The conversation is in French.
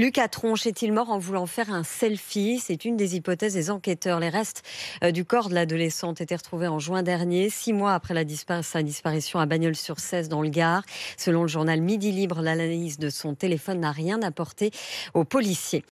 Lucas Tronche est-il mort en voulant faire un selfie C'est une des hypothèses des enquêteurs. Les restes euh, du corps de l'adolescente étaient retrouvés en juin dernier, six mois après sa disparition à bagnols sur cèze dans le Gard. Selon le journal Midi Libre, l'analyse de son téléphone n'a rien apporté aux policiers.